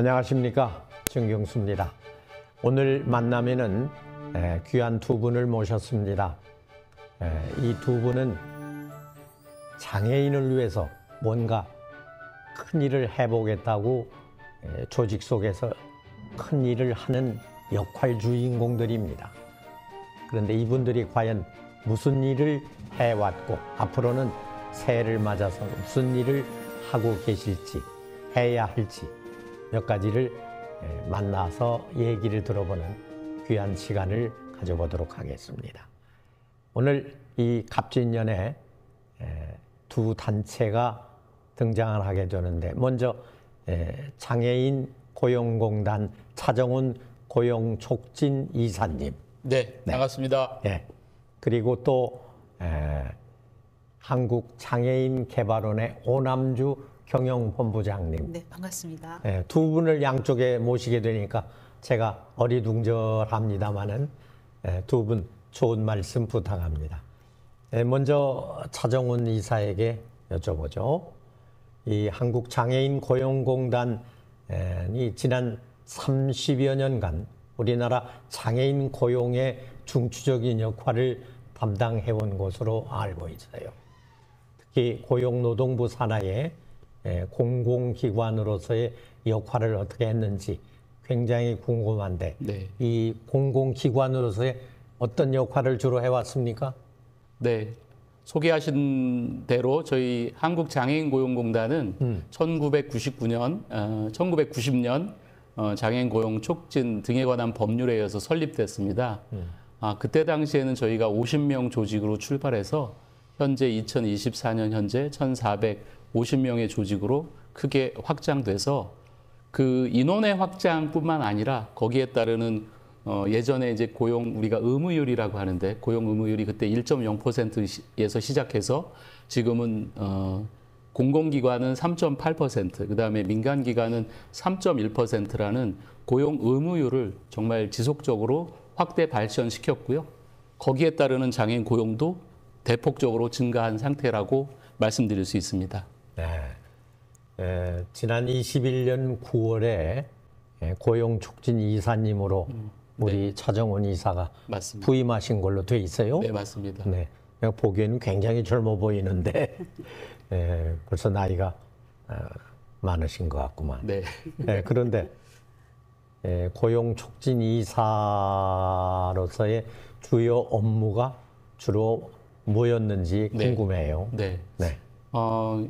안녕하십니까 정경수입니다. 오늘 만남에는 귀한 두 분을 모셨습니다. 이 두 분은 장애인을 위해서 뭔가 큰 일을 해보겠다고 조직 속에서 큰 일을 하는 역할 주인공들입니다. 그런데 이분들이 과연 무슨 일을 해왔고 앞으로는 새해를 맞아서 무슨 일을 하고 계실지 해야 할지 몇 가지를 예, 만나서 얘기를 들어보는 귀한 시간을 가져보도록 하겠습니다. 오늘 이 갑진년에 예, 두 단체가 등장을 하게 되는데 먼저 예, 장애인 고용공단 차정훈 고용촉진 이사님. 네, 네. 반갑습니다. 네. 그리고 또 한국장애인개발원의 오남주 경영본부장님. 네, 반갑습니다. 네, 두 분을 양쪽에 모시게 되니까 제가 어리둥절합니다마는 네, 예, 두분 좋은 말씀 부탁합니다. 네, 먼저 차정훈 이사에게 여쭤보죠. 이 한국장애인 고용공단이 지난 30여 년간 우리나라 장애인 고용의 중추적인 역할을 담당해온 것으로 알고 있어요. 특히 고용노동부 산하에 예, 공공기관으로서의 역할을 어떻게 했는지 굉장히 궁금한데 네. 이 공공기관으로서의 어떤 역할을 주로 해왔습니까? 네. 소개하신 대로 저희 한국장애인고용공단은 음. 1999년, 어, 1990년 어, 장애인 고용 촉진 등에 관한 법률에 의해서 설립됐습니다. 음. 아, 그때 당시에는 저희가 50명 조직으로 출발해서 현재 2024년 현재 50명의 조직으로 크게 확장돼서 그 인원의 확장뿐만 아니라 거기에 따르는 어, 예전에 이제 고용 우리가 의무율이라고 하는데 고용 의무율이 그때 1.0%에서 시작해서 지금은 어, 공공기관은 3.8%, 그 다음에 민간기관은 3.1%라는 고용 의무율을 정말 지속적으로 확대 발전시켰고요. 거기에 따르는 장애인 고용도 대폭적으로 증가한 상태라고 말씀드릴 수 있습니다. 에, 예. 예, 지난 21년 9월에 예, 고용 촉진 이사님으로 음, 네. 우리 차정원 이사가 맞습니다. 부임하신 걸로 돼 있어요. 네 맞습니다. 네, 내가 보기에는 굉장히 젊어 보이는데 에, 벌써 나이가 어, 많으신 것 같구만. 네. 네 그런데 에, 고용 촉진 이사로서의 주요 업무가 주로 뭐였는지 네. 궁금해요. 네. 네. 어...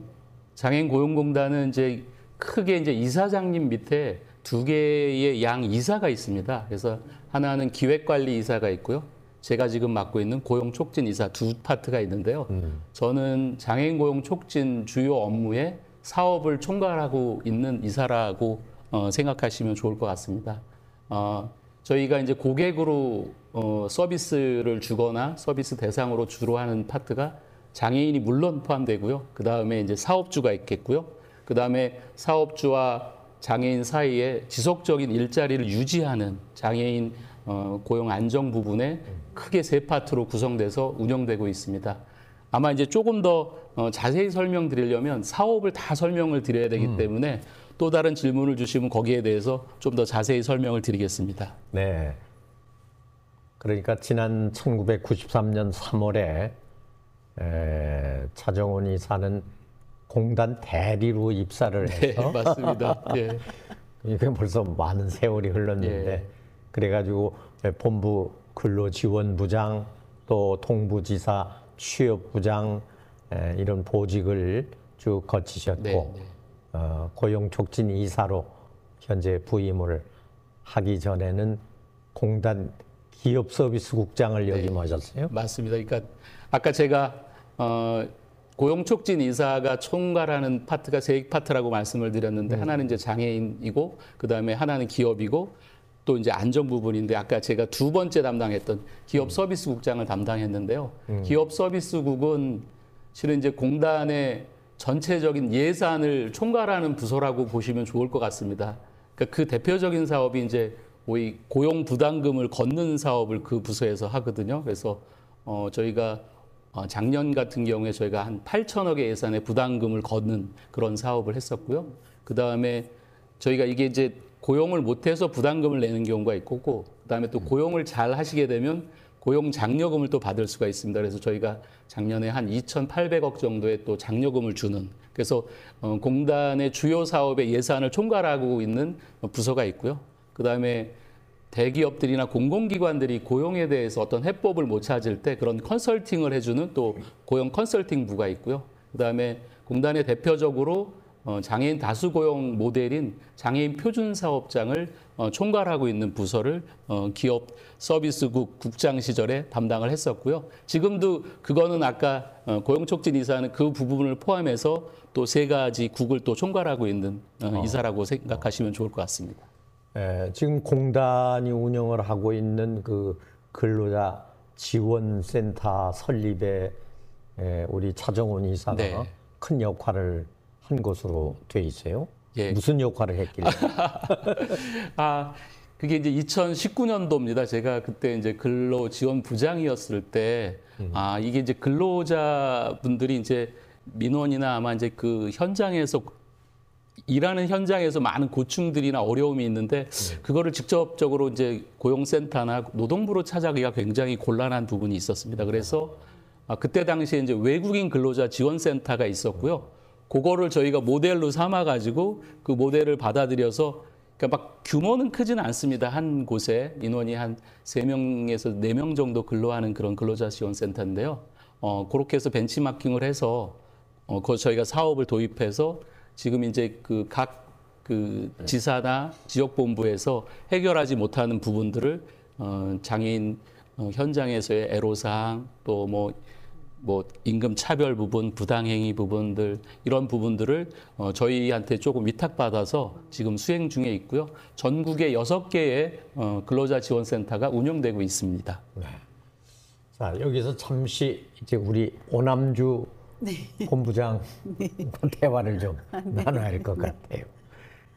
장애인 고용공단은 이제 크게 이제 이사장님 밑에 두 개의 양 이사가 있습니다. 그래서 하나는 기획관리 이사가 있고요. 제가 지금 맡고 있는 고용 촉진 이사 두 파트가 있는데요. 음. 저는 장애인 고용 촉진 주요 업무에 사업을 총괄하고 있는 이사라고 어, 생각하시면 좋을 것 같습니다. 어, 저희가 이제 고객으로 어, 서비스를 주거나 서비스 대상으로 주로 하는 파트가 장애인이 물론 포함되고요. 그 다음에 이제 사업주가 있겠고요. 그 다음에 사업주와 장애인 사이에 지속적인 일자리를 유지하는 장애인 어, 고용 안정 부분에 크게 세 파트로 구성돼서 운영되고 있습니다. 아마 이제 조금 더 어, 자세히 설명드리려면 사업을 다 설명을 드려야 되기 음. 때문에 또 다른 질문을 주시면 거기에 대해서 좀 더 자세히 설명을 드리겠습니다. 네. 그러니까 지난 1993년 3월에 에, 차정원이 사는 공단 대리로 입사를 네, 해서 네, 맞습니다. 예. 이게 벌써 많은 세월이 흘렀는데 예. 그래가지고 예, 본부 근로지원부장 또 통부지사 취업부장 이런 보직을 쭉 거치셨고 네, 네. 어, 고용촉진 이사로 현재 부임을 하기 전에는 공단 기업서비스국장을 네. 역임하셨어요? 맞습니다. 그러니까 아까 제가 어, 고용 촉진 이사가 총괄하는 파트가 세 파트라고 말씀을 드렸는데 음. 하나는 이제 장애인이고 그다음에 하나는 기업이고 또 이제 안전 부분인데 아까 제가 두 번째 담당했던 기업 음. 서비스 국장을 담당했는데요. 음. 기업 서비스국은 실은 이제 공단의 전체적인 예산을 총괄하는 부서라고 보시면 좋을 것 같습니다. 그러니까 그 대표적인 사업이 이제 고용 부담금을 걷는 사업을 그 부서에서 하거든요. 그래서 어 저희가 어, 작년 같은 경우에 저희가 한 8천억의 예산의 부담금을 걷는 그런 사업을 했었고요. 그 다음에 저희가 이게 이제 고용을 못해서 부담금을 내는 경우가 있고, 그 다음에 또 고용을 잘 하시게 되면 고용 장려금을 또 받을 수가 있습니다. 그래서 저희가 작년에 한 2,800억 정도의 또 장려금을 주는 그래서 어, 공단의 주요 사업의 예산을 총괄하고 있는 부서가 있고요. 그 다음에 대기업들이나 공공기관들이 고용에 대해서 어떤 해법을 못 찾을 때 그런 컨설팅을 해주는 또 고용 컨설팅부가 있고요. 그다음에 공단의 대표적으로 어, 장애인 다수 고용 모델인 장애인 표준 사업장을 어, 총괄하고 있는 부서를 어, 기업 서비스국 국장 시절에 담당을 했었고요. 지금도 그거는 아까 고용 촉진 이사는 그 부분을 포함해서 또 세 가지 국을 또 총괄하고 있는 이사라고 생각하시면 좋을 것 같습니다. 에, 예, 지금 공단이 운영을 하고 있는 그 근로자 지원센터 설립에 에, 예, 우리 차정원 이사가 네. 큰 역할을 한 것으로 돼 있어요. 예. 무슨 역할을 했길래? 아 그게 이제 2019년도입니다. 제가 그때 이제 근로 지원 부장이었을 때, 음. 아 이게 이제 근로자분들이 이제 민원이나 아마 이제 그 현장에서 일하는 현장에서 많은 고충들이나 어려움이 있는데 그거를 직접적으로 이제 고용센터나 노동부로 찾아가기가 굉장히 곤란한 부분이 있었습니다. 그래서 아, 그때 당시에 이제 외국인 근로자 지원센터가 있었고요. 그거를 저희가 모델로 삼아 가지고 그 모델을 받아들여서 그러니까 막 규모는 크지는 않습니다. 한 곳에 인원이 한 세명에서네 명 정도 근로하는 그런 근로자 지원센터인데요. 어, 그렇게 해서 벤치마킹을 해서 어, 그 저희가 사업을 도입해서 지금 이제 그 각 그, 그 네. 지사나 지역본부에서 해결하지 못하는 부분들을 어, 장애인 어, 현장에서의 애로사항 또 뭐 뭐 임금 차별 부분, 부당행위 부분들 이런 부분들을 어, 저희한테 조금 위탁받아서 지금 수행 중에 있고요. 전국에 여섯 개의 어, 근로자 지원센터가 운영되고 있습니다. 네. 자 여기서 잠시 이제 우리 오남주 네. 본부장과 네. 대화를 좀 아, 네. 나눠야 할것 네. 같아요.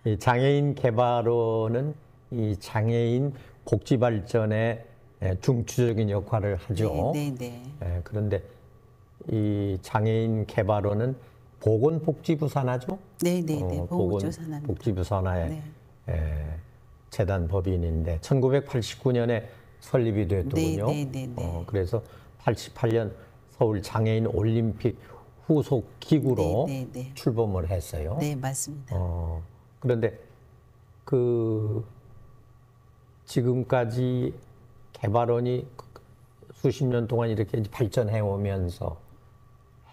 이 장애인 개발원은 이 장애인 복지 발전에 예, 중추적인 역할을 하죠. 네, 네, 네. 예, 그런데 이 장애인 개발원은 보건복지부 산하죠. 네, 네, 네. 어, 보건복지부 산하의 네. 에, 예, 재단 법인인데 1989년에 설립이 됐더군요. 네, 네, 네, 네. 어, 그래서 88년 서울 장애인 올림픽 후속 기구로 네, 네, 네. 출범을 했어요. 네, 맞습니다. 어, 그런데 그 지금까지 개발원이 수십 년 동안 이렇게 발전해 오면서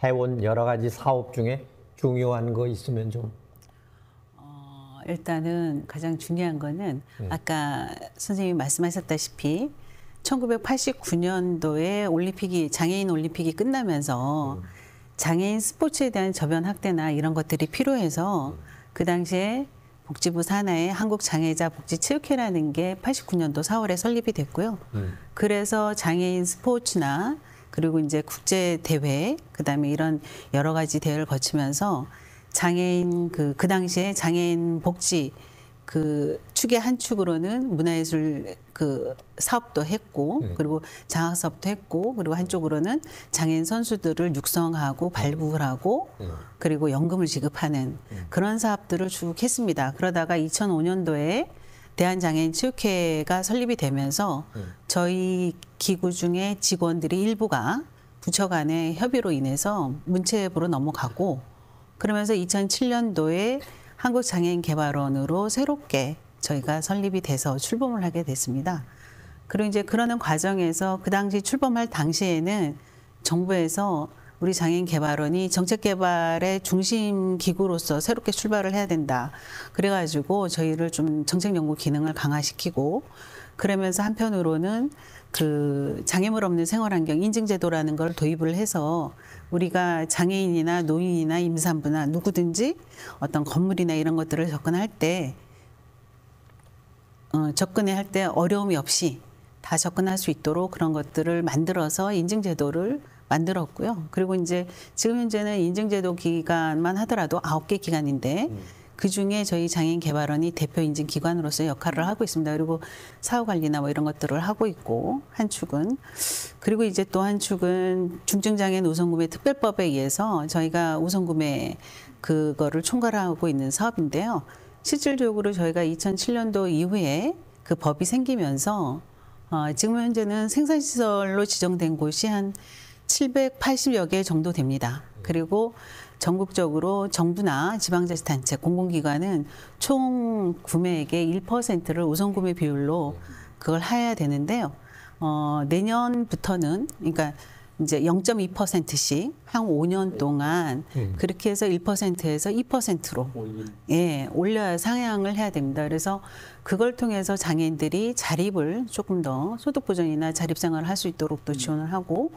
해온 여러 가지 사업 중에 중요한 거 있으면 좀 어, 일단은 가장 중요한 거는 네. 아까 선생님이 말씀하셨다시피 1989년도에 올림픽이 장애인 올림픽이 끝나면서 음. 장애인 스포츠에 대한 저변 확대나 이런 것들이 필요해서 그 당시에 복지부 산하의 한국장애자복지체육회라는 게 89년도 4월에 설립이 됐고요. 네. 그래서 장애인 스포츠나 그리고 이제 국제 대회, 그다음에 이런 여러 가지 대회를 거치면서 장애인 그그 그 당시에 장애인 복지 그 축의 한 축으로는 문화예술 그 사업도 했고 네. 그리고 장학 사업도 했고 그리고 한쪽으로는 장애인 선수들을 육성하고 발굴하고 네. 그리고 연금을 지급하는 네. 그런 사업들을 쭉 했습니다. 그러다가 2005년도에 대한장애인 체육회가 설립이 되면서 저희 기구 중에 직원들이 일부가 부처 간의 협의로 인해서 문체부로 넘어가고 그러면서 2007년도에 한국장애인개발원으로 새롭게 저희가 설립이 돼서 출범을 하게 됐습니다. 그리고 이제 그러는 과정에서 그 당시 출범할 당시에는 정부에서 우리 장애인 개발원이 정책 개발의 중심 기구로서 새롭게 출발을 해야 된다. 그래가지고 저희를 좀 정책 연구 기능을 강화시키고 그러면서 한편으로는 그 장애물 없는 생활환경 인증제도라는 걸 도입을 해서 우리가 장애인이나 노인이나 임산부나 누구든지 어떤 건물이나 이런 것들을 접근할 때 어, 접근해 할때 어려움이 없이 다 접근할 수 있도록 그런 것들을 만들어서 인증제도를 만들었고요. 그리고 이제 지금 현재는 인증제도 기간만 하더라도 아홉 개 기관인데 음. 그중에 저희 장애인개발원이 대표 인증 기관으로서 역할을 하고 있습니다. 그리고 사후 관리나 뭐 이런 것들을 하고 있고 한 축은 그리고 이제 또 한 축은 중증장애인 우선구매 특별법에 의해서 저희가 우선구매 그거를 총괄하고 있는 사업인데요. 실질적으로 저희가 2007년도 이후에 그 법이 생기면서 어, 지금 현재는 생산시설로 지정된 곳이 한 780여 개 정도 됩니다. 그리고 전국적으로 정부나 지방자치단체, 공공기관은 총 구매액의 1%를 우선 구매 비율로 그걸 해야 되는데요. 어, 내년부터는 그러니까 이제 0.2%씩 한 5년 동안 음. 그렇게 해서 1%에서 2%로 예, 올려 상향을 해야 됩니다. 그래서 그걸 통해서 장애인들이 자립을 조금 더 소득 보전이나 자립 생활을 할 수 있도록 또 지원을 하고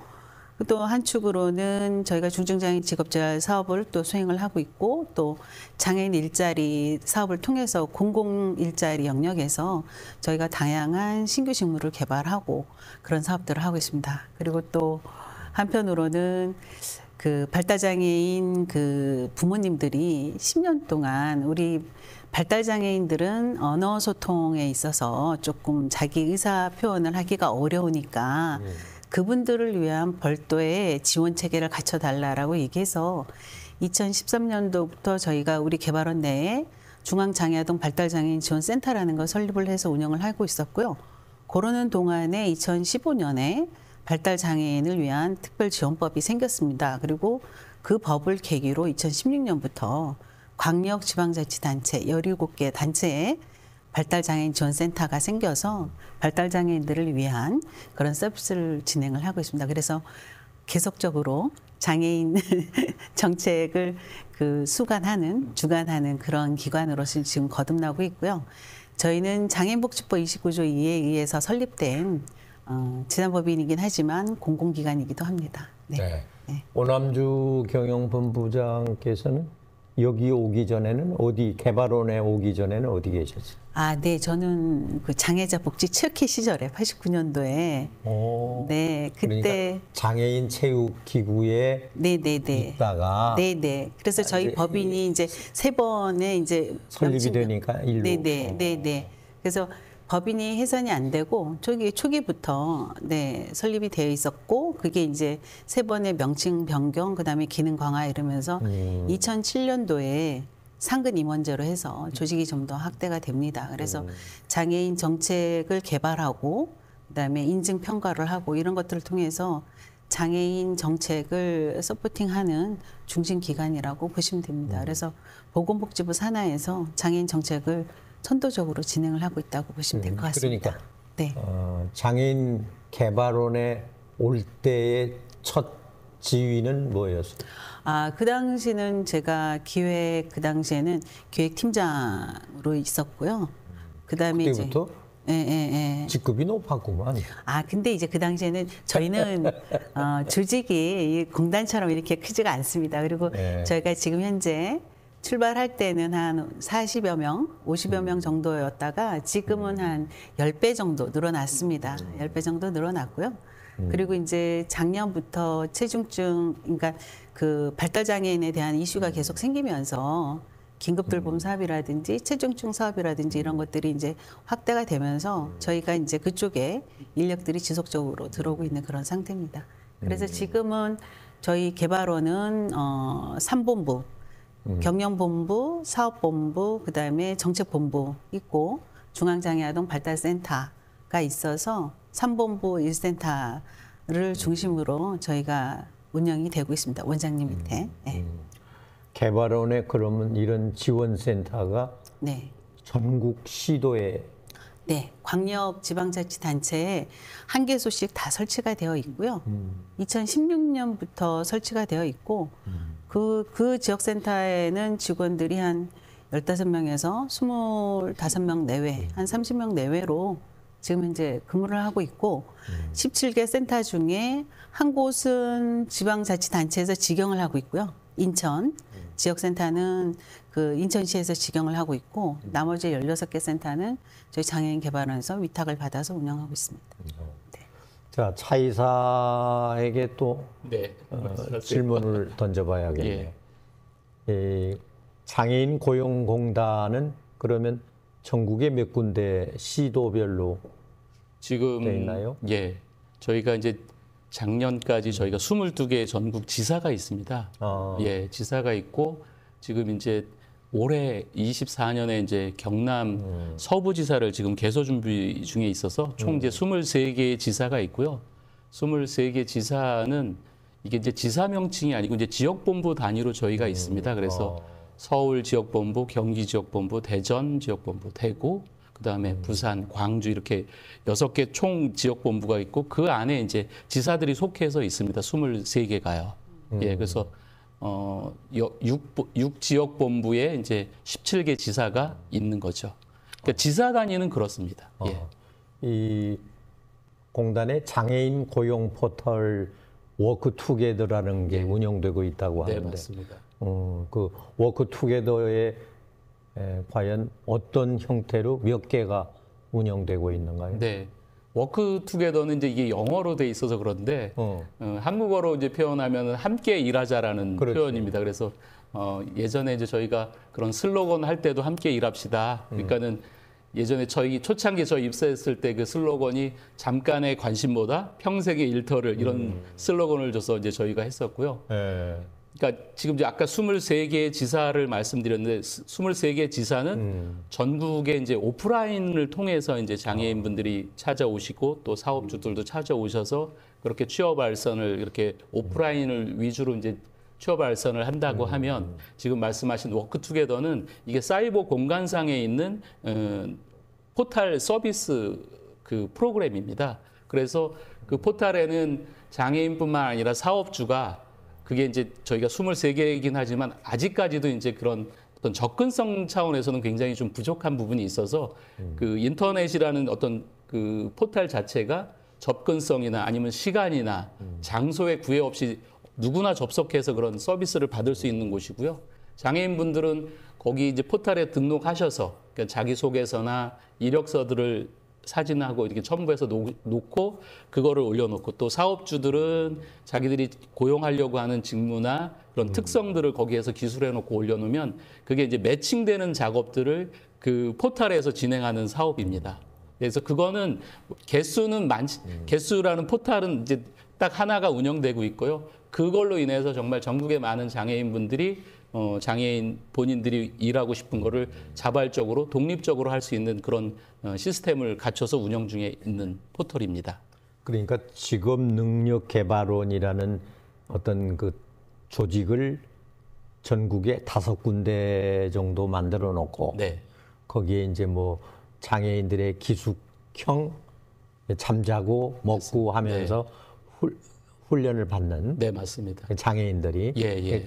또 한축으로는 저희가 중증장애인 직업자 사업을 또 수행을 하고 있고 또 장애인 일자리 사업을 통해서 공공 일자리 영역에서 저희가 다양한 신규 직무를 개발하고 그런 사업들을 하고 있습니다. 그리고 또 한편으로는 그 발달장애인 그 부모님들이 10년 동안 우리 발달장애인들은 언어 소통에 있어서 조금 자기 의사 표현을 하기가 어려우니까 네. 그분들을 위한 별도의 지원 체계를 갖춰달라라고 얘기해서 2013년도부터 저희가 우리 개발원 내에 중앙장애아동 발달장애인 지원센터라는 걸 설립을 해서 운영을 하고 있었고요. 그러는 동안에 2015년에 발달장애인을 위한 특별지원법이 생겼습니다. 그리고 그 법을 계기로 2016년부터 광역지방자치단체 17개 단체에 발달장애인 지원센터가 생겨서 발달장애인들을 위한 그런 서비스를 진행을 하고 있습니다. 그래서 계속적으로 장애인 정책을 그 수간하는, 주관하는 그런 기관으로 지금 거듭나고 있고요. 저희는 장애인복지법 29조 2에 의해서 설립된 어, 지난법인이긴 하지만 공공기관이기도 합니다. 네. 네. 네. 오남주 경영본부장께서는 여기 오기 전에는 어디 개발원에 오기 전에는 어디 계셨어요? 아, 네, 저는 그 장애자 복지 체육회 시절에 89년도에 오, 네 그때 그러니까 장애인 체육 기구에 네네네 네, 네. 있다가 네네 네. 그래서 저희 이제, 법인이 이제 세 번에 이제 설립이 명 되니까 일로 네네네네 그래서 법인이 해산이 안 되고 초기 초기부터 네 설립이 되어 있었고 그게 이제 세 번의 명칭 변경 그다음에 기능 강화 이러면서 음. 2007년도에 상근 임원제로 해서 조직이 좀 더 확대가 됩니다. 그래서 음. 장애인 정책을 개발하고 그다음에 인증 평가를 하고 이런 것들을 통해서 장애인 정책을 서포팅하는 중심 기관이라고 보시면 됩니다. 음. 그래서 보건복지부 산하에서 장애인 정책을 선도적으로 진행을 하고 있다고 보시면 될것 음, 같습니다. 그러니까 네. 어, 장인 개발원에 올 때의 첫 지위는 뭐였어요? 아, 그 당시는 제가 기획 그 당시에는 기획 팀장으로 있었고요. 그다음에 그때부터? 이제 예, 예, 예. 직급이 높았구만. 아, 근데 이제 그 당시에는 저희는 어, 조직이 공단처럼 이렇게 크지가 않습니다. 그리고 예. 저희가 지금 현재 출발할 때는 한 40여 명, 50여 명 정도였다가 지금은 한 10배 정도 늘어났습니다. 10배 정도 늘어났고요. 음. 그리고 이제 작년부터 체중증, 그러니까 그 발달장애인에 대한 이슈가 계속 생기면서 긴급돌봄 음. 사업이라든지 체중증 사업이라든지 이런 것들이 이제 확대가 되면서 음. 저희가 이제 그쪽에 인력들이 지속적으로 들어오고 있는 그런 상태입니다. 그래서 지금은 저희 개발원은 어, 3본부, 음. 경영본부, 사업본부, 그다음에 정책본부 있고 중앙장애아동 발달센터가 있어서 3본부 1센터를 중심으로 저희가 운영이 되고 있습니다. 원장님 밑에. 음, 네. 음. 개발원에 그러면 이런 지원센터가 네. 전국 시도에 네, 광역 지방자치단체에 한 개소씩 다 설치가 되어 있고요. 음. 2016년부터 설치가 되어 있고 음. 그, 그 지역센터에는 직원들이 한 열다섯 명에서 스물다섯 명 내외, 한 삼십 명 내외로 지금 이제 근무를 하고 있고 십칠 개 센터 중에 한 곳은 지방자치단체에서 직영을 하고 있고요. 인천 지역센터는 그 인천시에서 직영을 하고 있고 나머지 열여섯 개 센터는 저희 장애인 개발원에서 위탁을 받아서 운영하고 있습니다. 음. 자 차이사에게 또 네, 어, 질문을 던져봐야겠네요. 예. 이 장애인 고용공단은 그러면 전국에몇 군데 시도별로 지금 돼 있나요? 예, 저희가 이제 작년까지 음. 저희가 22개 전국 지사가 있습니다. 아. 예, 지사가 있고 지금 이제 올해 24년에 이제 경남 음. 서부지사를 지금 개소 준비 중에 있어서 총 이제 23개의 음. 지사가 있고요. 23개 지사는 이게 이제 지사 명칭이 아니고 이제 지역본부 단위로 저희가 음. 있습니다. 그래서 아. 서울 지역본부, 경기 지역본부, 대전 지역본부, 대구, 그다음에 음. 부산, 광주 이렇게 여섯 개 총 지역 본부가 있고 그 안에 이제 지사들이 속해서 있습니다. 23개가요. 예, 음. 예, 그래서 어, 6, 육 지역 본부에 이제 17개 지사가 있는 거죠. 그러니까 지사 단위는 그렇습니다. 예. 어. 예. 이 공단의 장애인 고용 포털 워크투게더라는 게 네. 운영되고 있다고 네, 하는데, 네, 맞습니다. 음, 그 워크투게더에 과연 어떤 형태로 몇 개가 운영되고 있는가요? 네. 워크투게더는 이제 이게 영어로 돼 있어서 그런데 어. 어, 한국어로 이제 표현하면 함께 일하자라는 그렇죠. 표현입니다. 그래서 어, 예전에 이제 저희가 그런 슬로건 할 때도 함께 일합시다. 음. 그러니까는 예전에 저희 초창기 저 입사했을 때 그 슬로건이 잠깐의 관심보다 평생의 일터를 이런 음. 슬로건을 줘서 이제 저희가 했었고요. 네. 그러니까 지금 이제 아까 23개의 지사를 말씀드렸는데 23개 지사는 음. 전국에 이제 오프라인을 통해서 이제 장애인분들이 찾아오시고 또 사업주들도 찾아오셔서 그렇게 취업 알선을 이렇게 오프라인을 위주로 이제 취업 알선을 한다고 음. 하면 지금 말씀하신 워크투게더는 이게 사이버 공간상에 있는 음, 포탈 서비스 그 프로그램입니다. 그래서 그 포탈에는 장애인뿐만 아니라 사업주가 그게 이제 저희가 23개이긴 하지만 아직까지도 이제 그런 어떤 접근성 차원에서는 굉장히 좀 부족한 부분이 있어서 음. 그 인터넷이라는 어떤 그포탈 자체가 접근성이나 아니면 시간이나 음. 장소에 구애 없이 누구나 접속해서 그런 서비스를 받을 수 있는 곳이고요. 장애인분들은 거기 이제 포탈에 등록하셔서 그러니까 자기소개서나 이력서들을 사진하고 이렇게 첨부해서 놓고 그거를 올려놓고 또 사업주들은 자기들이 고용하려고 하는 직무나 그런 음. 특성들을 거기에서 기술해놓고 올려놓으면 그게 이제 매칭되는 작업들을 그 포탈에서 진행하는 사업입니다. 그래서 그거는 개수는 많 음. 개수라는 포탈은 이제 딱 하나가 운영되고 있고요. 그걸로 인해서 정말 전국의 많은 장애인분들이 어, 장애인 본인들이 일하고 싶은 거를 자발적으로 독립적으로 할 수 있는 그런 어, 시스템을 갖춰서 운영 중에 있는 포털입니다. 그러니까 직업 능력 개발원이라는 어떤 그 조직을 전국에 다섯 군데 정도 만들어 놓고 네. 거기에 이제 뭐 장애인들의 기숙형 잠자고 먹고 맞습니다. 네. 하면서 네. 훈련을 받는 네 맞습니다 장애인들이 예, 예.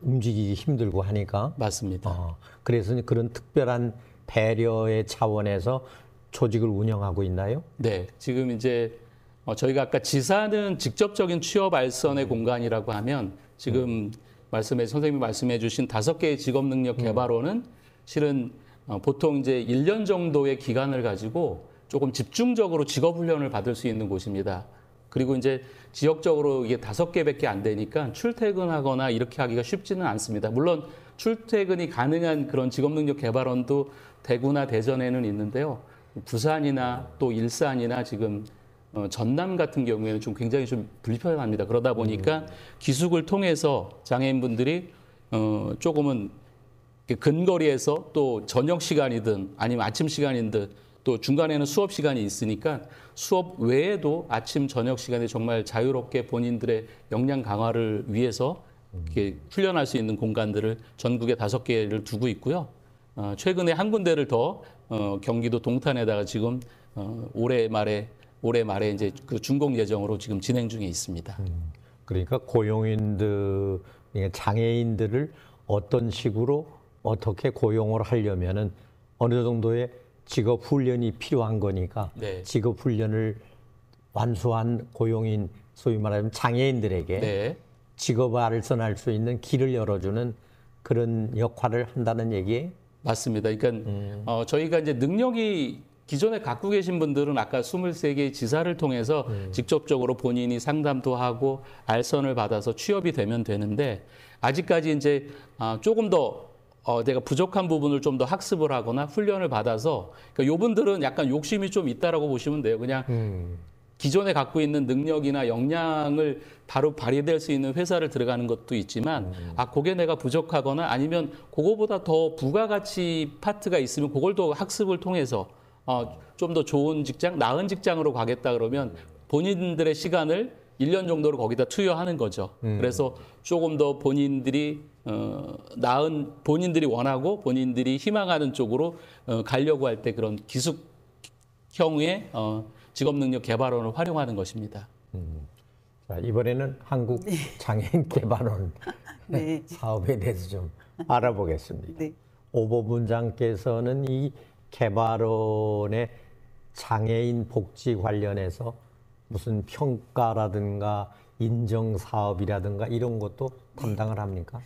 움직이기 힘들고 하니까. 맞습니다. 어, 그래서 그런 특별한 배려의 차원에서 조직을 운영하고 있나요? 네. 지금 이제 어, 저희가 아까 지사는 직접적인 취업 알선의 음. 공간이라고 하면 지금 음. 말씀해 선생님이 말씀해 주신 다섯 개의 직업 능력 음. 개발원은 음. 실은 어, 보통 이제 1년 정도의 기간을 가지고 조금 집중적으로 직업 훈련을 받을 수 있는 곳입니다. 그리고 이제 지역적으로 이게 다섯 개밖에 안 되니까 출퇴근하거나 이렇게 하기가 쉽지는 않습니다. 물론 출퇴근이 가능한 그런 직업능력 개발원도 대구나 대전에는 있는데요. 부산이나 또 일산이나 지금 어, 전남 같은 경우에는 좀 굉장히 좀 불편합니다. 그러다 보니까 음. 기숙을 통해서 장애인분들이 어, 조금은 근거리에서 또 저녁 시간이든 아니면 아침 시간이든 또 중간에는 수업 시간이 있으니까 수업 외에도 아침 저녁 시간에 정말 자유롭게 본인들의 역량 강화를 위해서 이렇게 훈련할 수 있는 공간들을 전국에 다섯 개를 두고 있고요. 어, 최근에 한 군데를 더 어, 경기도 동탄에다가 지금 어, 올해 말에 올해 말에 이제 그 준공 예정으로 지금 진행 중에 있습니다. 음, 그러니까 고용인들 장애인들을 어떤 식으로 어떻게 고용을 하려면은 어느 정도의 직업 훈련이 필요한 거니까 네. 직업 훈련을 완수한 고용인 소위 말하면 장애인들에게 네. 직업 알선할 수 있는 길을 열어주는 그런 역할을 한다는 얘기 맞습니다. 그러니까 음. 어, 저희가 이제 능력이 기존에 갖고 계신 분들은 아까 23개의 지사를 통해서 음. 직접적으로 본인이 상담도 하고 알선을 받아서 취업이 되면 되는데 아직까지 이제 아, 조금 더 어, 내가 부족한 부분을 좀 더 학습을 하거나 훈련을 받아서 그러니까 요분들은 약간 욕심이 좀 있다라고 보시면 돼요. 그냥 음. 기존에 갖고 있는 능력이나 역량을 바로 발휘될 수 있는 회사를 들어가는 것도 있지만 음. 아 그게 내가 부족하거나 아니면 그거보다 더 부가가치 파트가 있으면 그걸 더 학습을 통해서 어, 좀 더 좋은 직장, 나은 직장으로 가겠다 그러면 본인들의 시간을 1년 정도를 거기다 투여하는 거죠. 음. 그래서 조금 더 본인들이 어, 나은 본인들이 원하고 본인들이 희망하는 쪽으로 어, 가려고 할 때 그런 기숙형의 어, 직업능력 개발원을 활용하는 것입니다. 음. 자, 이번에는 한국 네. 장애인 개발원 네. 사업에 대해서 좀 알아보겠습니다. 네. 오보분장께서는 이 개발원의 장애인 복지 관련해서 무슨 평가라든가 인정 사업이라든가 이런 것도 담당을 합니까?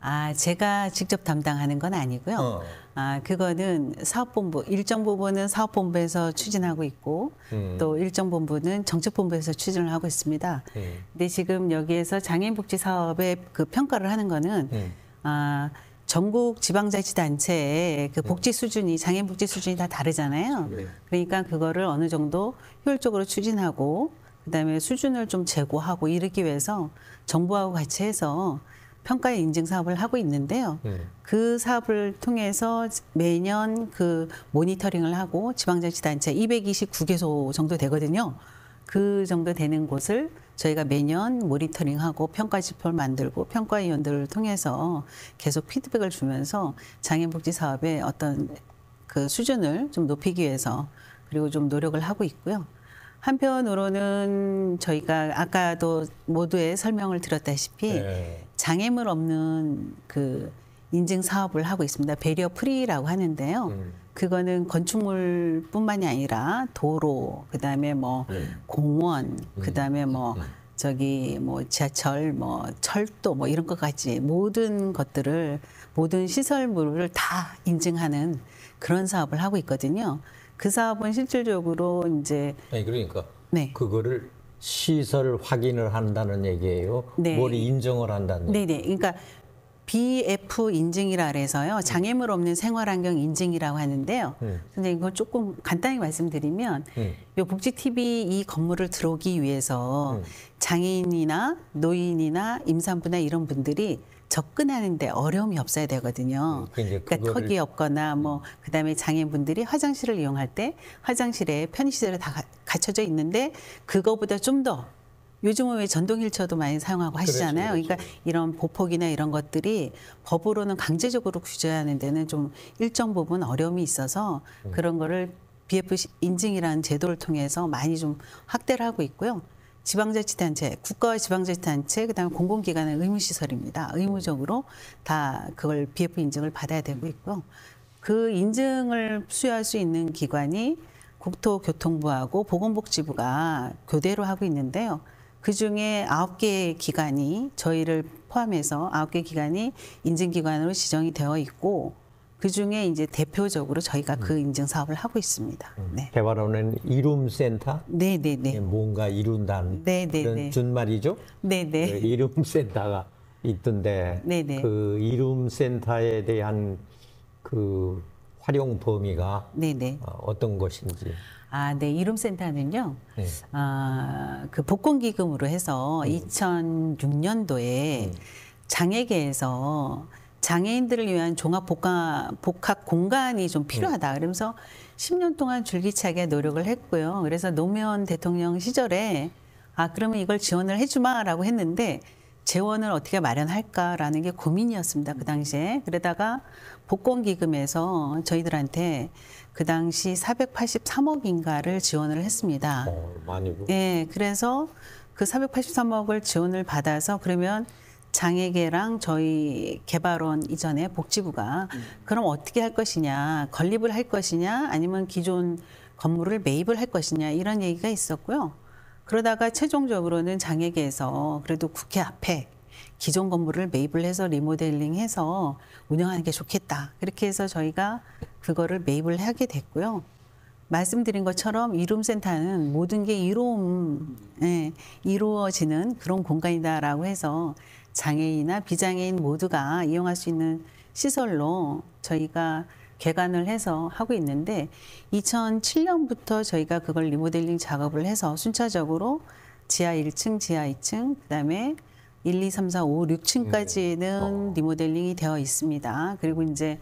아, 제가 직접 담당하는 건 아니고요. 어. 아, 그거는 사업본부, 일정 부분은 사업본부에서 추진하고 있고, 음. 또 일정본부는 정책본부에서 추진을 하고 있습니다. 음. 근데 지금 여기에서 장애인복지 사업의 그 평가를 하는 거는, 음. 아, 전국 지방자치단체의 그 네. 복지 수준이 장애인 복지 수준이 다 다르잖아요. 네. 그러니까 그거를 어느 정도 효율적으로 추진하고 그다음에 수준을 좀 제고하고 이르기 위해서 정부하고 같이 해서 평가 인증 사업을 하고 있는데요. 네. 그 사업을 통해서 매년 그 모니터링을 하고 지방자치단체 229개소 정도 되거든요. 그 정도 되는 곳을 저희가 매년 모니터링하고 평가 지표를 만들고 평가위원들을 통해서 계속 피드백을 주면서 장애복지 인 사업의 어떤 그 수준을 좀 높이기 위해서 그리고 좀 노력을 하고 있고요. 한편으로는 저희가 아까도 모두의 설명을 드렸다시피 네. 장애물 없는 그 인증 사업을 하고 있습니다. 배리어 프리라고 하는데요. 음. 그거는 건축물뿐만이 아니라 도로, 그다음에 뭐 네. 음. 공원, 그다음에 뭐 음. 저기 뭐 지하철, 뭐 철도 뭐 이런 것까지 모든 것들을 모든 시설물을 다 인증하는 그런 사업을 하고 있거든요. 그 사업은 실질적으로 이제 아니 그러니까 네. 그거를 시설 확인을 한다는 얘기예요. 네. 뭘 인정을 한다는. 네네. 네. 그러니까 BF 인증이라 그래서요. 장애물 없는 생활환경 인증이라고 하는데요. 음. 선생님 이걸 조금 간단히 말씀드리면 음. 요 복지 TV 이 건물을 들어오기 위해서 음. 장애인이나 노인이나 임산부나 이런 분들이 접근하는데 어려움이 없어야 되거든요. 음, 그러니까, 그러니까 그거를... 턱이 없거나 음. 뭐 그다음에 장애인분들이 화장실을 이용할 때 화장실에 편의시설에다 갖춰져 있는데 그거보다 좀더 요즘은 왜 전동휠체어도 많이 사용하고 그렇죠, 하시잖아요. 그렇죠, 그렇죠. 그러니까 이런 보폭이나 이런 것들이 법으로는 강제적으로 규제하는 데는 좀 일정 부분 어려움이 있어서 음. 그런 거를 BF 인증이라는 제도를 통해서 많이 좀 확대를 하고 있고요. 지방자치단체, 국가와 지방자치단체, 그다음에 공공기관의 의무시설입니다. 의무적으로 다 그걸 BF 인증을 받아야 되고 있고요. 그 인증을 수여할 수 있는 기관이 국토교통부하고 보건복지부가 교대로 하고 있는데요. 그중에 아홉 개의 기관이 저희를 포함해서 아홉 개 기관이 인증기관으로 지정이 되어 있고 그 중에 이제 대표적으로 저희가 그 음. 그 인증 사업을 하고 있습니다. 음. 네. 개발원은 이룸 센터? 네네네. 네, 네. 예, 뭔가 이룬다는 네네네. 네, 그런 준말이죠? 네네. 그 이룸 센터가 있던데 네네. 그 이룸 센터에 대한 그 활용 범위가 네네. 어, 어떤 것인지. 아, 네. 이룸센터는요. 네. 아, 그 복권기금으로 해서 음. 2006년도에 음. 장애계에서 장애인들을 위한 종합 복합, 복합 공간이 좀 네. 필요하다. 그러면서 10년 동안 줄기차게 노력을 했고요. 그래서 노무현 대통령 시절에 아, 그러면 이걸 지원을 해주마라고 했는데 재원을 어떻게 마련할까라는 게 고민이었습니다. 그 당시에. 그러다가 복권기금에서 저희들한테 그 당시 483억인가를 지원을 했습니다. 어, 많이 예, 그래서 그 483억을 지원을 받아서 그러면 장애계랑 저희 개발원 이전에 복지부가 음. 그럼 어떻게 할 것이냐, 건립을 할 것이냐, 아니면 기존 건물을 매입을 할 것이냐 이런 얘기가 있었고요. 그러다가 최종적으로는 장애계에서 그래도 국회 앞에 기존 건물을 매입을 해서 리모델링해서 운영하는 게 좋겠다. 그렇게 해서 저희가 그거를 매입을 하게 됐고요. 말씀드린 것처럼 이룸센터는 모든 게이룸움 예, 이루어지는 그런 공간이다라고 해서 장애인이나 비장애인 모두가 이용할 수 있는 시설로 저희가 개관을 해서 하고 있는데 2007년부터 저희가 그걸 리모델링 작업을 해서 순차적으로 지하 1층, 지하 2층, 그다음에 1, 2, 3, 4, 5, 6층까지는 네. 리모델링이 되어 있습니다. 그리고 이제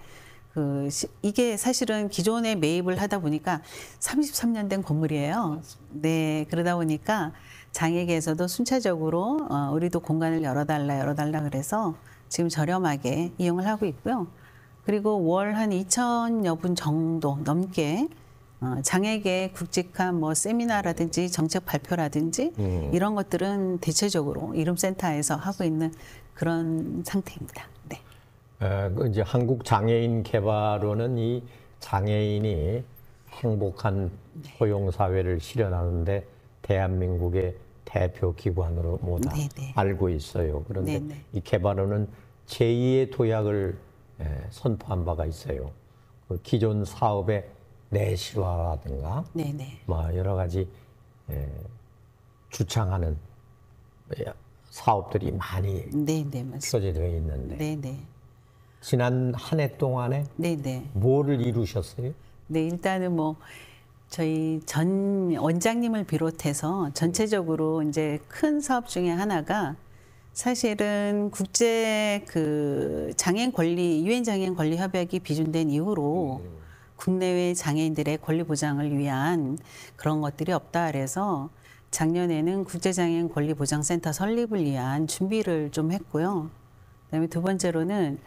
그 시, 이게 사실은 기존에 매입을 하다 보니까 33년 된 건물이에요. 네, 그러다 보니까 장에게서도 순차적으로 어, 우리도 공간을 열어달라 열어달라 그래서 지금 저렴하게 이용을 하고 있고요. 그리고 월 한 2천여 분 정도 넘게 어, 장에게 국직한 뭐 세미나라든지 정책 발표라든지 음. 이런 것들은 대체적으로 이름센터에서 하고 있는 그런 상태입니다. 네. 에, 아, 그 이제 한국 장애인 개발원은 이 장애인이 행복한 네. 고용 사회를 실현하는데 대한민국의 대표 기관으로 모두 네, 네. 알고 있어요. 그런데 네네. 이 개발원은 제2의 도약을 예, 선포한 바가 있어요. 그 기존 사업의 내실화라든가 네네. 뭐 여러 가지 에, 예, 주창하는 예, 사업들이 많이 네네, 소재되어 있는데 네네. 지난 한 해 동안에 네네. 뭐를 이루셨어요? 네 일단은 뭐 저희 전 원장님을 비롯해서 전체적으로 이제 큰 사업 중에 하나가 사실은 국제 그 장애인 권리 유엔 장애인 권리 협약이 비준된 이후로 음. 국내외 장애인들의 권리 보장을 위한 그런 것들이 없다 그래서 작년에는 국제장애인 권리 보장센터 설립을 위한 준비를 좀 했고요. 그다음에 두 번째로는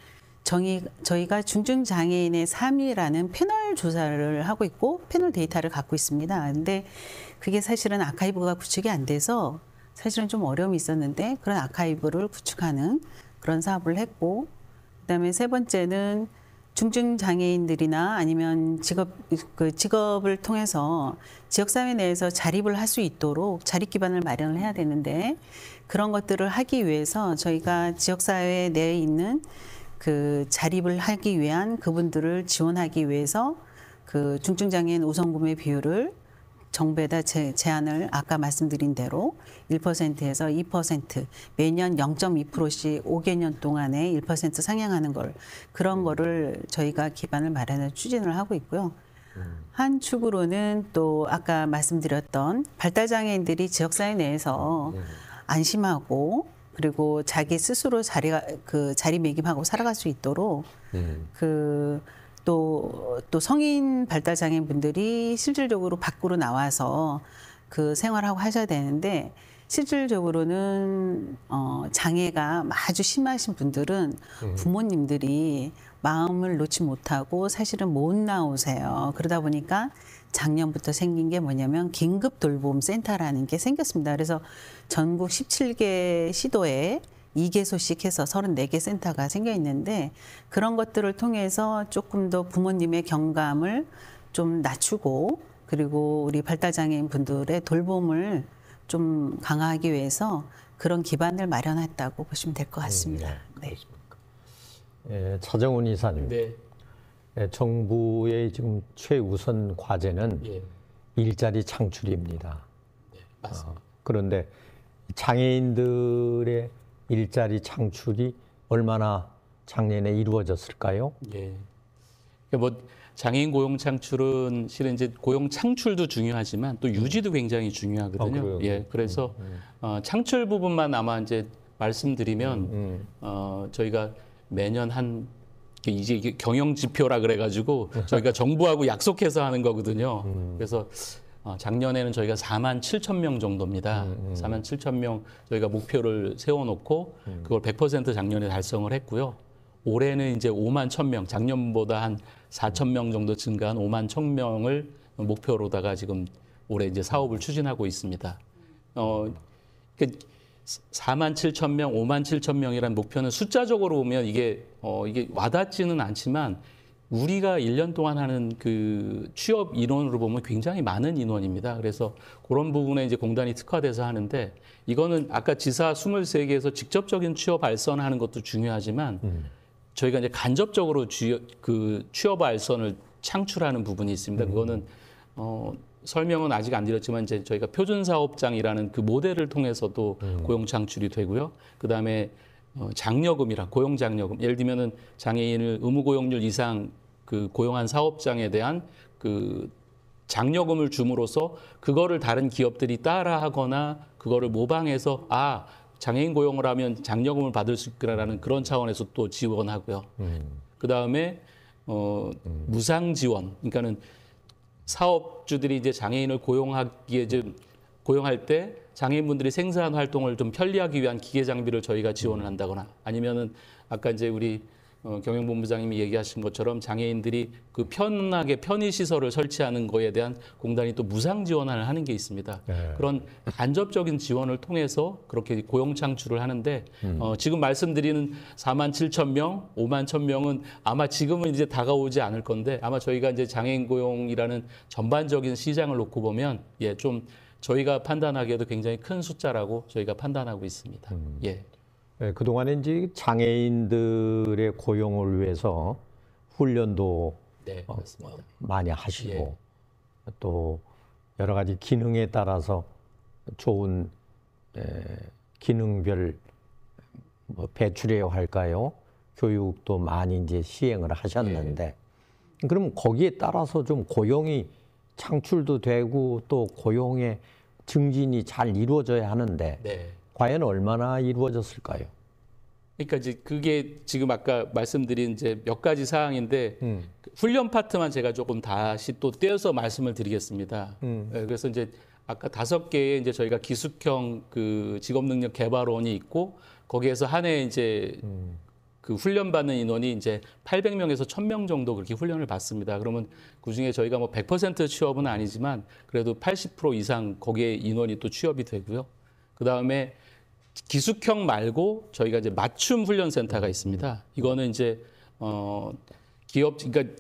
정의, 저희가 중증장애인의 삶위라는 패널 조사를 하고 있고 패널 데이터를 갖고 있습니다. 근데 그게 사실은 아카이브가 구축이 안 돼서 사실은 좀 어려움이 있었는데 그런 아카이브를 구축하는 그런 사업을 했고 그다음에 세 번째는 중증 장애인들이나 아니면 직업 그 직업을 통해서 지역 사회 내에서 자립을 할 수 있도록 자립 기반을 마련을 해야 되는데 그런 것들을 하기 위해서 저희가 지역 사회 내에 있는 그 자립을 하기 위한 그분들을 지원하기 위해서 그 중증 장애인 우선 구매 비율을 정부에다 제, 제안을 아까 말씀드린 대로 1%에서 2% 매년 0.2%씩 5개년 동안에 1% 상향하는 걸 그런 음. 거를 저희가 기반을 마련해 추진을 하고 있고요. 음. 한 축으로는 또 아까 말씀드렸던 발달장애인들이 지역사회 내에서 네. 안심하고 그리고 자기 스스로 그 자리 그 자리매김하고 살아갈 수 있도록 네. 그 또, 또 성인 발달장애인 분들이 실질적으로 밖으로 나와서 그 생활하고 하셔야 되는데, 실질적으로는, 어, 장애가 아주 심하신 분들은 음. 부모님들이 마음을 놓지 못하고 사실은 못 나오세요. 그러다 보니까 작년부터 생긴 게 뭐냐면 긴급 돌봄 센터라는 게 생겼습니다. 그래서 전국 17개 시도에 2개소씩 해서 34개 센터가 생겨 있는데 그런 것들을 통해서 조금 더 부모님의 경감을 좀 낮추고 그리고 우리 발달장애인 분들의 돌봄을 좀 강화하기 위해서 그런 기반을 마련했다고 보시면 될 것 같습니다. 음, 네. 네. 예, 차정훈 이사님. 네. 예, 정부의 지금 최우선 과제는 예. 일자리 창출입니다. 네, 맞습니다. 어, 그런데 장애인들의 일자리 창출이 얼마나 작년에 이루어졌을까요? 예. 그러니까 뭐 장애인 고용 창출은 실은 이제 고용 창출도 중요하지만 또 음. 유지도 굉장히 중요하거든요. 아, 예. 그래서 음, 음. 어, 창출 부분만 아마 이제 말씀드리면 음, 음. 어, 저희가 매년 한 이제 이게 경영 지표라 그래가지고 저희가 정부하고 약속해서 하는 거거든요. 음. 그래서 어, 작년에는 저희가 4만 7천 명 정도입니다. 음, 음. 4만 7천 명 저희가 목표를 세워놓고 음. 그걸 100% 작년에 달성을 했고요. 올해는 이제 5만 1천 명, 작년보다 한 4천 명 정도 증가한 5만 1천 명을 목표로다가 지금 올해 이제 사업을 추진하고 있습니다. 어, 그 4만 7천 명, 5만 7천 명이란 목표는 숫자적으로 보면 이게 어, 이게 와닿지는 않지만 우리가 1년 동안 하는 그 취업 인원으로 보면 굉장히 많은 인원입니다. 그래서 그런 부분에 이제 공단이 특화돼서 하는데 이거는 아까 지사 23개에서 직접적인 취업 알선하는 것도 중요하지만 음. 저희가 이제 간접적으로 주업그 취업 알선을 창출하는 부분이 있습니다. 음. 그거는 어 설명은 아직 안 드렸지만 이제 저희가 표준 사업장이라는 그 모델을 통해서도 음. 고용 창출이 되고요. 그다음에 어, 장려금이라 고용장려금 예를 들면은 장애인을 의무고용률 이상 그 고용한 사업장에 대한 그 장려금을 줌으로써 그거를 다른 기업들이 따라하거나 그거를 모방해서 아 장애인 고용을 하면 장려금을 받을 수 있구나라는 그런 차원에서 또 지원하고요. 음. 그 다음에 어, 음. 무상 지원. 그러니까는 사업주들이 이제 장애인을 고용하기에 좀 고용할 때 장애인분들이 생산 활동을 좀 편리하기 위한 기계 장비를 저희가 지원을 한다거나 아니면은 아까 이제 우리 어, 경영본부장님이 얘기하신 것처럼 장애인들이 그 편하게 편의 시설을 설치하는 거에 대한 공단이 또 무상 지원을 하는 게 있습니다. 네. 그런 간접적인 지원을 통해서 그렇게 고용 창출을 하는데 음. 어, 지금 말씀드리는 4만 7천 명, 5만 1천 명은 아마 지금은 이제 다가오지 않을 건데 아마 저희가 이제 장애인 고용이라는 전반적인 시장을 놓고 보면 예, 좀 저희가 판단하기에도 굉장히 큰 숫자라고 저희가 판단하고 있습니다. 음. 예. 네, 그동안에 이제 장애인들의 고용을 위해서 훈련도 네, 어, 많이 하시고 예. 또 여러 가지 기능에 따라서 좋은 에, 기능별 뭐 배출해야 할까요? 교육도 많이 이제 시행을 하셨는데 예. 그럼 거기에 따라서 좀 고용이 창출도 되고 또 고용의 증진이 잘 이루어져야 하는데 네. 과연 얼마나 이루어졌을까요? 그러니까 이제 그게 지금 아까 말씀드린 이제 몇 가지 사항인데 음. 훈련 파트만 제가 조금 다시 또 떼어서 말씀을 드리겠습니다. 음. 네, 그래서 이제 아까 다섯 개의 이제 저희가 기숙형 그 직업 능력 개발원이 있고 거기에서 한 해 이제 음. 그 훈련받는 인원이 이제 800명에서 1000명 정도 그렇게 훈련을 받습니다. 그러면 그 중에 저희가 뭐 100% 취업은 아니지만 그래도 80% 이상 거기에 인원이 또 취업이 되고요. 그 다음에 기숙형 말고 저희가 이제 맞춤 훈련센터가 음. 있습니다. 이거는 이제 어 기업 그러니까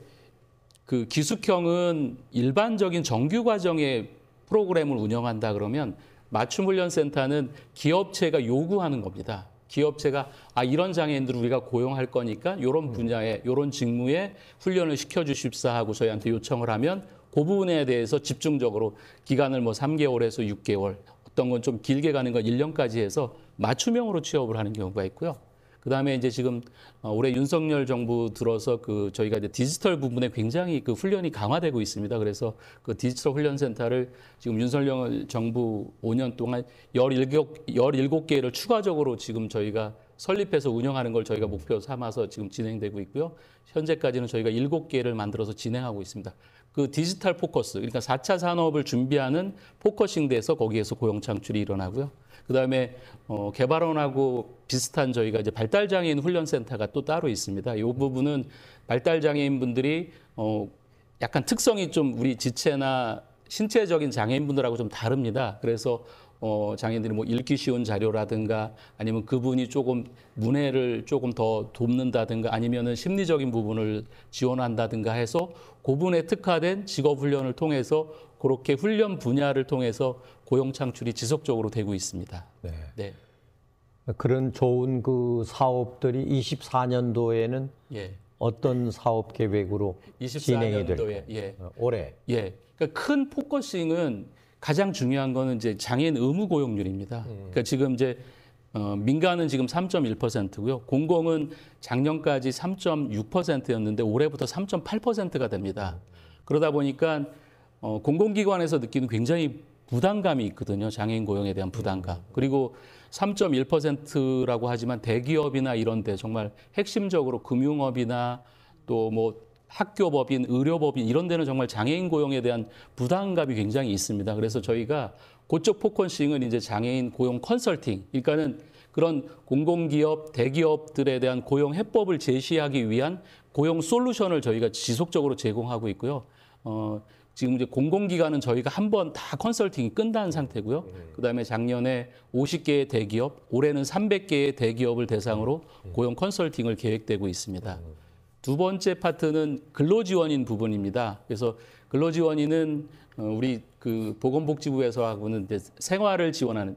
그 기숙형은 일반적인 정규 과정의 프로그램을 운영한다 그러면 맞춤 훈련센터는 기업체가 요구하는 겁니다. 기업체가 아 이런 장애인들을 우리가 고용할 거니까 이런 음. 분야에 이런 직무에 훈련을 시켜주십사 하고 저희한테 요청을 하면 그 부분에 대해서 집중적으로 기간을 뭐 3개월에서 6개월 어떤 건 좀 길게 가는 건 1년까지 해서 맞춤형으로 취업을 하는 경우가 있고요. 그 다음에 이제 지금 어, 올해 윤석열 정부 들어서 그 저희가 이제 디지털 부분에 굉장히 그 훈련이 강화되고 있습니다. 그래서 그 디지털 훈련센터를 지금 윤석열 정부 5년 동안 17, 17개를 추가적으로 지금 저희가 설립해서 운영하는 걸 저희가 목표 삼아서 지금 진행되고 있고요. 현재까지는 저희가 7개를 만들어서 진행하고 있습니다. 그 디지털 포커스, 그러니까 4차 산업을 준비하는 포커싱 돼서 거기에서 고용 창출이 일어나고요. 그다음에 어, 개발원하고 비슷한 저희가 이제 발달장애인 훈련센터가 또 따로 있습니다. 이 부분은 발달장애인 분들이 어, 약간 특성이 좀 우리 지체나 신체적인 장애인분들하고 좀 다릅니다. 그래서 어, 장애인들이 뭐 읽기 쉬운 자료라든가 아니면 그분이 조금 문해를 조금 더 돕는다든가 아니면은 심리적인 부분을 지원한다든가 해서 고분에 특화된 직업 훈련을 통해서 그렇게 훈련 분야를 통해서 고용 창출이 지속적으로 되고 있습니다. 네. 네. 그런 좋은 그 사업들이 24년도에는 예. 어떤 사업 계획으로 진행이 될까요? 예. 어, 올해. 예. 그러니까 큰 포커싱은 가장 중요한 거는 이제 장애인 의무 고용률입니다. 음. 그러니까 지금 이제 어, 민간은 지금 3.1%고요. 공공은 작년까지 3.6%였는데 올해부터 3.8%가 됩니다. 음. 그러다 보니까 어, 공공기관에서 느끼는 굉장히 부담감이 있거든요. 장애인 고용에 대한 부담감. 음. 그리고 3.1%라고 하지만 대기업이나 이런 데 정말 핵심적으로 금융업이나 또 뭐 학교법인, 의료법인 이런 데는 정말 장애인 고용에 대한 부담감이 굉장히 있습니다. 그래서 저희가 고쪽 포커싱은 이제 장애인 고용 컨설팅. 그러니까는 그런 공공기업, 대기업들에 대한 고용 해법을 제시하기 위한 고용 솔루션을 저희가 지속적으로 제공하고 있고요. 어, 지금 이제 공공기관은 저희가 한 번 다 컨설팅이 끝난 상태고요. 음. 그다음에 작년에 50개의 대기업, 올해는 300개의 대기업을 대상으로 음. 고용 컨설팅을 계획되고 있습니다. 음. 두 번째 파트는 근로지원인 부분입니다. 그래서 근로지원인은 어, 우리 그 보건복지부에서 하고는 이제 생활을 지원하는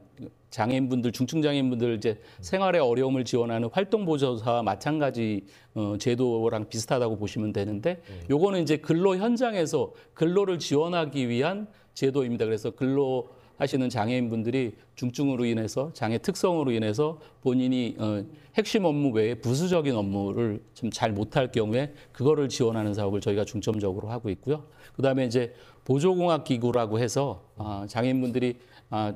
장애인분들 중증 장애인분들 이제 생활의 어려움을 지원하는 활동 보조사와 마찬가지 어, 제도랑 비슷하다고 보시면 되는데 음. 요거는 이제 근로 현장에서 근로를 지원하기 위한 제도입니다. 그래서 근로 하시는 장애인분들이 중증으로 인해서 장애 특성으로 인해서 본인이 어, 핵심 업무 외에 부수적인 업무를 좀 잘 못할 경우에 그거를 지원하는 사업을 저희가 중점적으로 하고 있고요. 그다음에 이제 보조공학 기구라고 해서 어, 장애인분들이 아,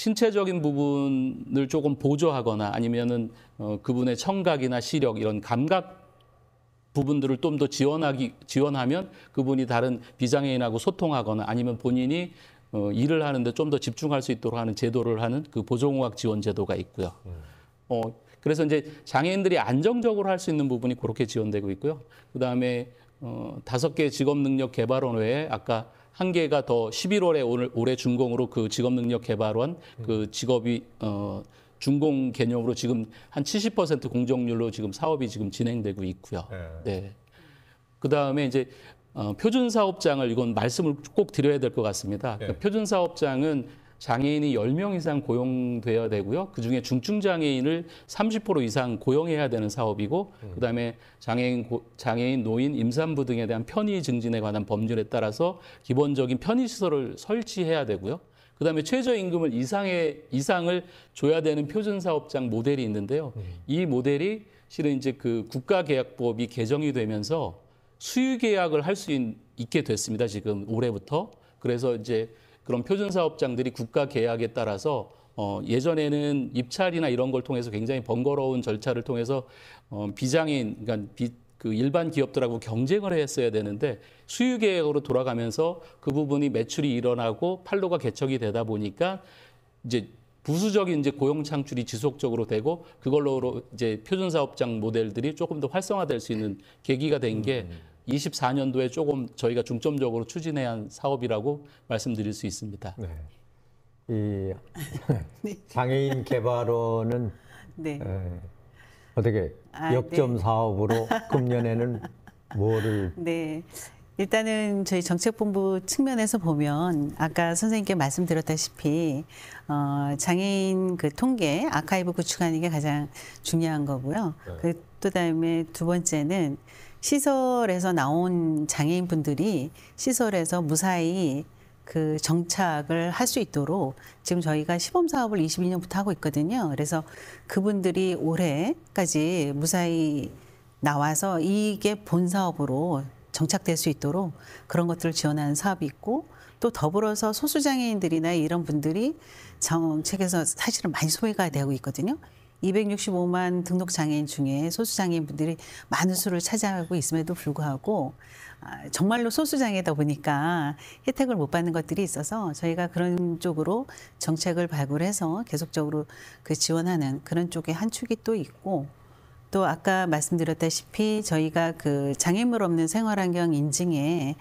신체적인 부분을 조금 보조하거나 아니면은 어, 그분의 청각이나 시력 이런 감각 부분들을 좀 더 지원하기 지원하면 그분이 다른 비장애인하고 소통하거나 아니면 본인이 어, 일을 하는데 좀 더 집중할 수 있도록 하는 제도를 하는 그 보조공학 지원 제도가 있고요. 어, 그래서 이제 장애인들이 안정적으로 할 수 있는 부분이 그렇게 지원되고 있고요. 그 다음에 어, 다섯 개 직업 능력 개발원 외에 아까 한 개가 더 11월에 오늘 올해 준공으로 그 직업능력개발원 음. 그 직업이 어 준공 개념으로 지금 한 70% 공정률로 지금 사업이 지금 진행되고 있고요. 예. 네. 그 다음에 이제 어, 표준 사업장을 이건 말씀을 꼭 드려야 될 것 같습니다. 그러니까 표준 사업장은 장애인이 10명 이상 고용돼야 되고요. 그중에 중증 장애인을 30% 이상 고용해야 되는 사업이고 음. 그다음에 장애인 고, 장애인 노인 임산부 등에 대한 편의 증진에 관한 법률에 따라서 기본적인 편의 시설을 설치해야 되고요. 그다음에 최저임금을 이상의 이상을 줘야 되는 표준 사업장 모델이 있는데요. 음. 이 모델이 실은 이제 그 국가계약법이 개정이 되면서 수유계약을 할 수 있게 됐습니다. 지금 올해부터. 그래서 이제 그런 표준 사업장들이 국가 계약에 따라서 어, 예전에는 입찰이나 이런 걸 통해서 굉장히 번거로운 절차를 통해서 어, 비장인 그러니까 비, 그 일반 기업들하고 경쟁을 했어야 되는데 수유 계약으로 돌아가면서 그 부분이 매출이 일어나고 판로가 개척이 되다 보니까 이제 부수적인 이제 고용 창출이 지속적으로 되고 그걸로 이제 표준 사업장 모델들이 조금 더 활성화될 수 있는 계기가 된게 음. 음. 24년도에 조금 저희가 중점적으로 추진해야 한 사업이라고 말씀드릴 수 있습니다. 네. 이 장애인 개발원은 네. 에, 어떻게 아, 역점 네. 사업으로 금년에는 뭐를 네. 일단은 저희 정책본부 측면에서 보면 아까 선생님께 말씀드렸다시피 어, 장애인 그 통계 아카이브 구축하는 게 가장 중요한 거고요. 네. 그또 다음에 두 번째는 시설에서 나온 장애인 분들이 시설에서 무사히 그 정착을 할 수 있도록 지금 저희가 시범 사업을 22년부터 하고 있거든요. 그래서 그분들이 올해까지 무사히 나와서 이게 본 사업으로 정착될 수 있도록 그런 것들을 지원하는 사업이 있고 또 더불어서 소수장애인들이나 이런 분들이 정책에서 사실은 많이 소외가 되고 있거든요. 265만 등록 장애인 중에 소수 장애인 분들이 많은 수를 차지하고 있음에도 불구하고 아, 정말로 소수 장애다 보니까 혜택을 못 받는 것들이 있어서 저희가 그런 쪽으로 정책을 발굴해서 계속적으로 그 지원하는 그런 쪽에한 축이 또 있고 또 아까 말씀드렸다시피 저희가 그 장애물 없는 생활환경 인증에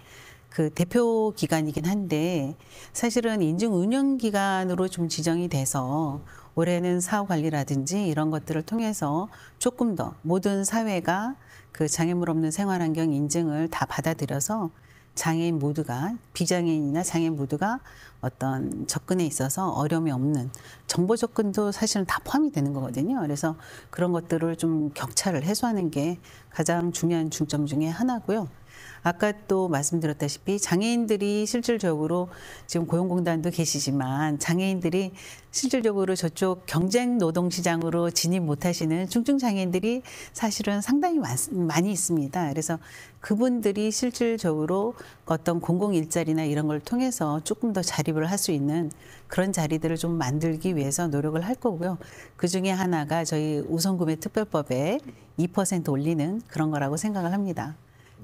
그 대표 기관이긴 한데 사실은 인증 운영 기관으로좀 지정이 돼서 올해는 사후 관리라든지 이런 것들을 통해서 조금 더 모든 사회가 그 장애물 없는 생활환경 인증을 다 받아들여서 장애인 모두가 비장애인이나 장애인 모두가 어떤 접근에 있어서 어려움이 없는 정보 접근도 사실은 다 포함이 되는 거거든요. 그래서 그런 것들을 좀 격차를 해소하는 게 가장 중요한 중점 중의 하나고요. 아까 또 말씀드렸다시피 장애인들이 실질적으로 지금 고용공단도 계시지만 장애인들이 실질적으로 저쪽 경쟁 노동시장으로 진입 못하시는 중증장애인들이 사실은 상당히 많, 많이 있습니다. 그래서 그분들이 실질적으로 어떤 공공 일자리나 이런 걸 통해서 조금 더 자립을 할 수 있는 그런 자리들을 좀 만들기 위해서 노력을 할 거고요. 그 중에 하나가 저희 우선구매 특별법에 2% 올리는 그런 거라고 생각을 합니다.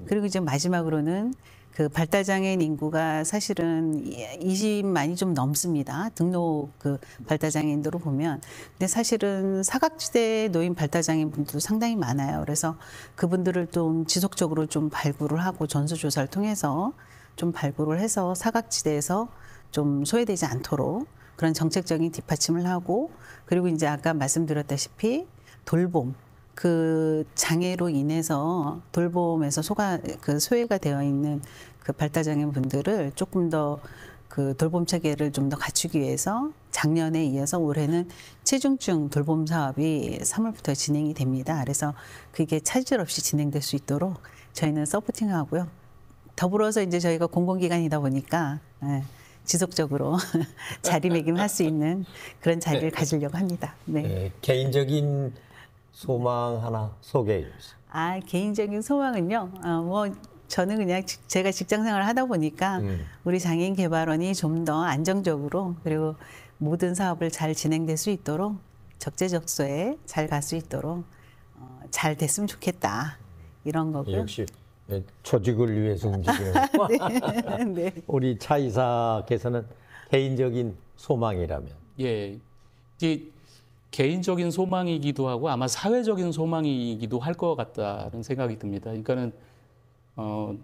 그리고 이제 마지막으로는 그 발달장애인 인구가 사실은 20만이 좀 넘습니다. 등록 그 발달장애인으로 보면. 근데 사실은 사각지대에 놓인 발달장애인 분들도 상당히 많아요. 그래서 그분들을 좀 지속적으로 좀 발굴을 하고 전수조사를 통해서 좀 발굴을 해서 사각지대에서 좀 소외되지 않도록 그런 정책적인 뒷받침을 하고 그리고 이제 아까 말씀드렸다시피 돌봄 그 장애로 인해서 돌봄에서 소가 그 소외가 되어 있는 그 발달장애 분들을 조금 더 그 돌봄 체계를 좀 더 갖추기 위해서 작년에 이어서 올해는 체중증 돌봄 사업이 3월부터 진행이 됩니다. 그래서 그게 차질 없이 진행될 수 있도록 저희는 서포팅하고요. 더불어서 이제 저희가 공공기관이다 보니까 예, 지속적으로 자리매김할 수 있는 그런 자리를 네. 가지려고 합니다. 네. 네 개인적인 소망 하나 소개해 주세요. 아 개인적인 소망은요. 어, 뭐 저는 그냥 제가 직장 생활을 하다 보니까 음. 우리 장애인 개발원이 좀 더 안정적으로 그리고 모든 사업을 잘 진행될 수 있도록 적재적소에 잘 갈 수 있도록 어, 잘 됐으면 좋겠다 이런 거고요. 예, 역시 네, 조직을 위해서 움직여요. 네. 네. 우리 차 이사께서는 개인적인 소망이라면 예 이제 개인적인 소망이기도 하고 아마 사회적인 소망이기도 할 것 같다는 생각이 듭니다. 그러니까는 어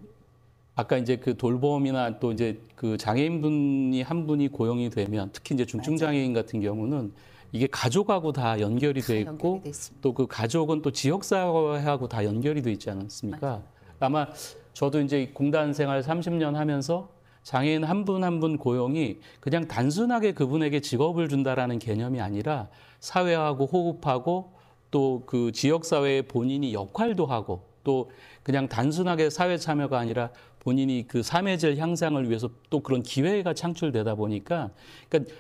아까 이제 그 돌봄이나 또 이제 그 장애인분이 한 분이 고용이 되면 특히 이제 중증 장애인 같은 경우는 이게 가족하고 다 연결이 돼 있고 또 그 가족은 또 지역 사회하고 다 연결이 돼 있지 않습니까? 아마 저도 이제 공단 생활 30년 하면서 장애인 한분 한분 한 분 고용이 그냥 단순하게 그분에게 직업을 준다라는 개념이 아니라 사회하고 호흡하고 또 그지역사회의 본인이 역할도 하고 또 그냥 단순하게 사회 참여가 아니라 본인이 그 삶의질 향상을 위해서 또 그런 기회가 창출되다 보니까 그러니까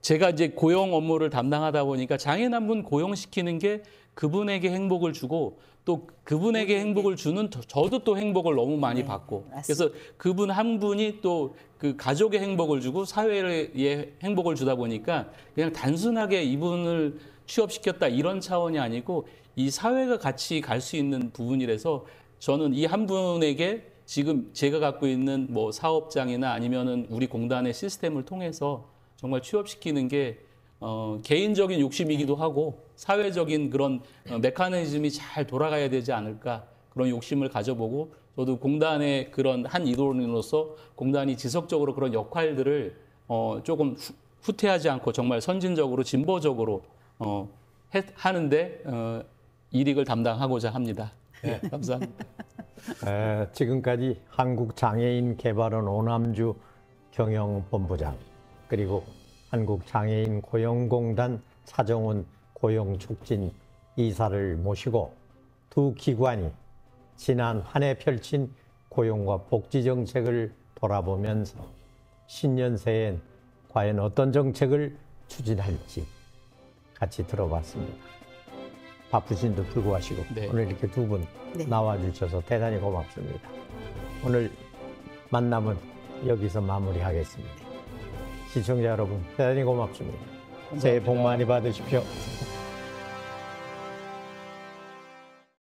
제가 이제 고용 업무를 담당하다 보니까 장애인한 분 고용시키는 게 그분에게 행복을 주고 또 그분에게 행복을 주는 저도 또 행복을 너무 많이 네, 받고 맞습니다. 그래서 그분 한 분이 또 그 가족의 행복을 주고 사회에 행복을 주다 보니까 그냥 단순하게 이분을 취업시켰다 이런 차원이 아니고 이 사회가 같이 갈 수 있는 부분이라서 저는 이 한 분에게 지금 제가 갖고 있는 뭐 사업장이나 아니면은 우리 공단의 시스템을 통해서 정말 취업시키는 게 어, 개인적인 욕심이기도 하고 사회적인 그런 어, 메커니즘이 잘 돌아가야 되지 않을까 그런 욕심을 가져보고 저도 공단의 그런 한 이론으로서 공단이 지속적으로 그런 역할들을 어, 조금 후, 퇴하지 않고 정말 선진적으로 진보적으로 어, 해, 하는데 어, 이익을 담당하고자 합니다. 네. 네, 감사합니다. 에, 지금까지 한국장애인 개발원 오남주 경영본부장 그리고 한국장애인 고용공단 차정훈 고용촉진 이사를 모시고 두 기관이 지난 한 해 펼친 고용과 복지 정책을 돌아보면서 신년새엔 과연 어떤 정책을 추진할지 같이 들어봤습니다. 바쁘신데 불구하시고 네. 오늘 이렇게 두분 네. 나와주셔서 대단히 고맙습니다. 오늘 만남은 여기서 마무리하겠습니다. 시청자 여러분 대단히 고맙습니다. 감사합니다. 새해 복 많이 받으십시오.